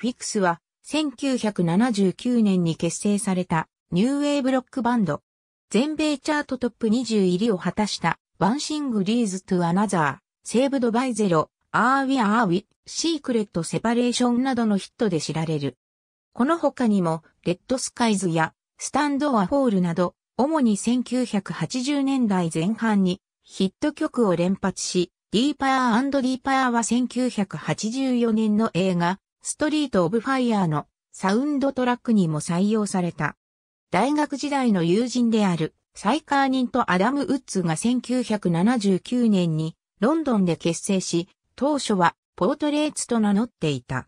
フィックスは1979年に結成されたニューウェイブロックバンド。全米チャートトップ20入りを果たしたワンシングリーズトゥアナザー、セーブドバイゼロ、アーウィアーウィ、シークレットセパレーションなどのヒットで知られる。この他にも、レッドスカイズやスタンドアホールなど、主に1980年代前半にヒット曲を連発し、ディー d ー e ィーパ r は1984年の映画、ストリート・オブ・ファイヤーのサウンドトラックにも採用された。大学時代の友人であるサイカーニンとアダム・ウッズが1979年にロンドンで結成し、当初はポートレーツと名乗っていた。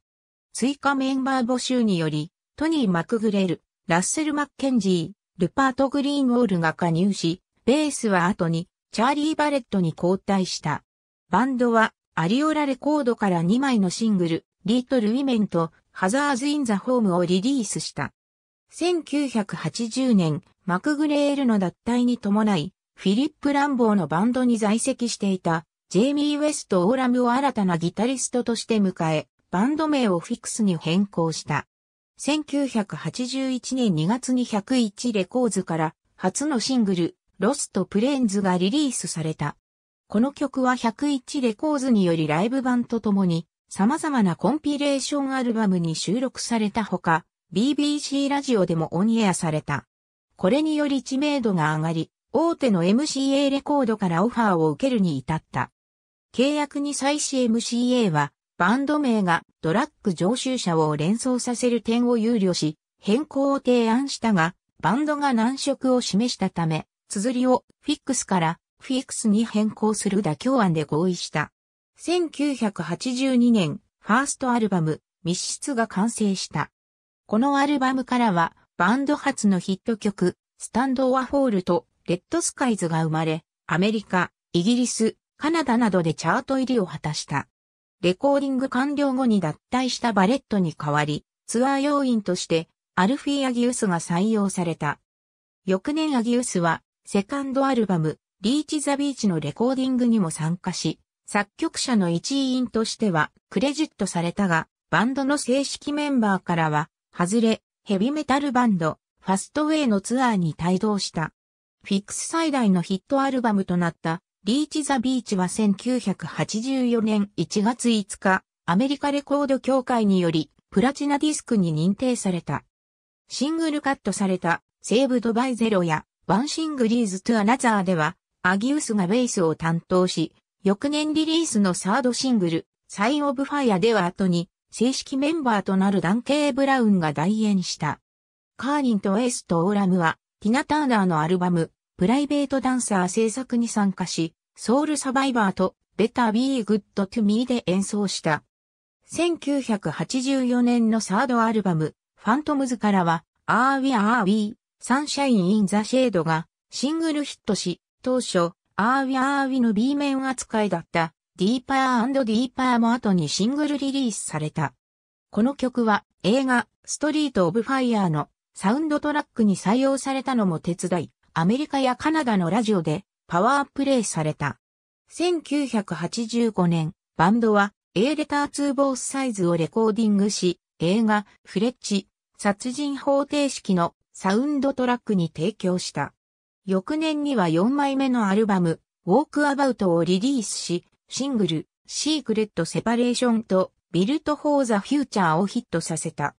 追加メンバー募集により、トニー・マクグレル、ラッセル・マッケンジー、ルパート・グリーンウォールが加入し、ベースは後にチャーリー・バレットに交代した。バンドはアリオラレコードから2枚のシングル、リトル・ウィメンとハザーズ・イン・ザ・ホームをリリースした。1980年、マクグレールの脱退に伴い、フィリップ・ランボーのバンドに在籍していた、ジェイミー・ウェスト・オーラムを新たなギタリストとして迎え、バンド名をフィクスに変更した。1981年2月に101レコーズから初のシングル、ロスト・プレーンズがリリースされた。この曲は101レコーズによりライブ版とともに様々なコンピレーションアルバムに収録されたほか、BBC ラジオでもオンエアされた。これにより知名度が上がり、大手の MCA レコードからオファーを受けるに至った。契約に際し MCA は、バンド名がドラッグ常習者を連想させる点を憂慮し、変更を提案したが、バンドが難色を示したため、綴りをフィックスからフィックスに変更する妥協案で合意した。1982年、ファーストアルバム、密室が完成した。このアルバムからは、バンド初のヒット曲、スタンド・オア・フォールと、レッド・スカイズが生まれ、アメリカ、イギリス、カナダなどでチャート入りを果たした。レコーディング完了後に脱退したバレットに代わり、ツアー要員として、アルフィー・アギウスが採用された。翌年アギウスは、セカンドアルバム、リーチ・ザ・ビーチのレコーディングにも参加し、作曲者の一員としてはクレジットされたが、バンドの正式メンバーからは、外れ、ヘビメタルバンド、ファストウェイのツアーに帯同した。フィックス最大のヒットアルバムとなった、リーチ・ザ・ビーチは1984年1月5日、アメリカレコード協会により、プラチナディスクに認定された。シングルカットされた、セーブドバイゼロや、ワンシングリーズ・トゥ・アナザーでは、アギウスがベースを担当し、翌年リリースのサードシングル、サインオブファイアでは後に、正式メンバーとなるダン・ケイ・ブラウンが代演した。カーリンとエースとオーラムは、ティナ・ターナーのアルバム、プライベートダンサー制作に参加し、ソウルサバイバーと、ベター・ビー・グッド・トゥ・ミーで演奏した。1984年のサードアルバム、ファントムズからは、アーウィアーウィー、サンシャイン・イン・ザ・シェードがシングルヒットし、当初、アーウィアーウィの B 面扱いだったディーパーディーパーも後にシングルリリースされた。この曲は映画ストリート・オブ・ファイヤーのサウンドトラックに採用されたのも手伝い、アメリカやカナダのラジオでパワープレイされた。1985年、バンドは A レター2ボースサイズをレコーディングし、映画フレッチ殺人方程式のサウンドトラックに提供した。翌年には4枚目のアルバム、ウォークアバウトをリリースし、シングル、シークレットセパレーションと、ビルト・フォー・ザ・フューチャーをヒットさせた。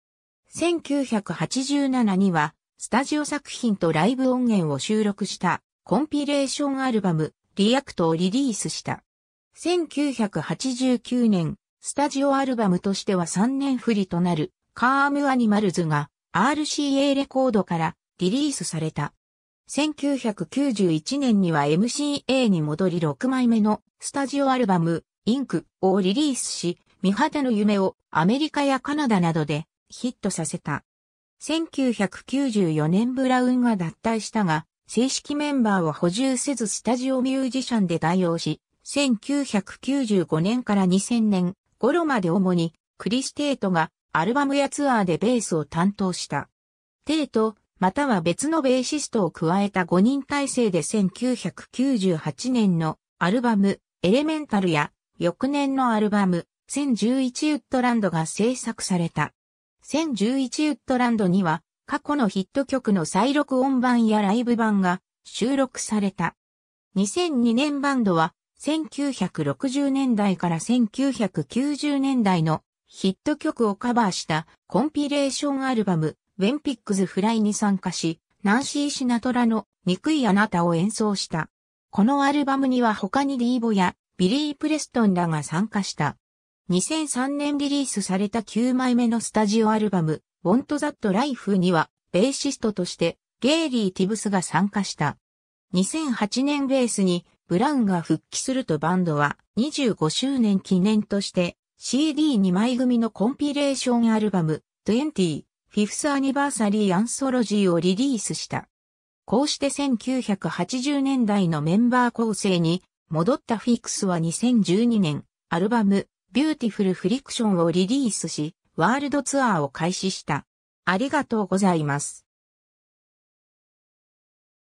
1987には、スタジオ作品とライブ音源を収録したコンピレーションアルバム、リアクトをリリースした。1989年、スタジオアルバムとしては3年振りとなる、カームアニマルズが RCA レコードからリリースされた。1991年には MCA に戻り6枚目のスタジオアルバム、インクをリリースし、見肌の夢をアメリカやカナダなどでヒットさせた。1994年ブラウンが脱退したが、正式メンバーを補充せずスタジオミュージシャンで代用し、1995年から2000年頃まで主にクリス・テートがアルバムやツアーでベースを担当した。テート、または別のベーシストを加えた5人体制で1998年のアルバム、エレメンタルや、翌年のアルバム、1011ウッドランドが制作された。1011ウッドランドには、過去のヒット曲の再録音版やライブ版が収録された。2002年バンドは、1960年代から1990年代のヒット曲をカバーしたコンピレーションアルバムウェンピックズ・フライに参加し、ナンシー・シナトラの憎いあなたを演奏した。このアルバムには他にリーボやビリー・プレストンらが参加した。2003年リリースされた9枚目のスタジオアルバム、Want That Life には、ベーシストとして、ゲイリー・ティブスが参加した。2008年ベースに、ブラウンが復帰するとバンドは、25周年記念として、CD2 枚組のコンピレーションアルバム、20 5th アニバーサリーアンソロジーをリリースした。こうして1980年代のメンバー構成に戻ったフィックスは2012年、アルバム、ビューティフルフリクションをリリースし、ワールドツアーを開始した。ありがとうございます。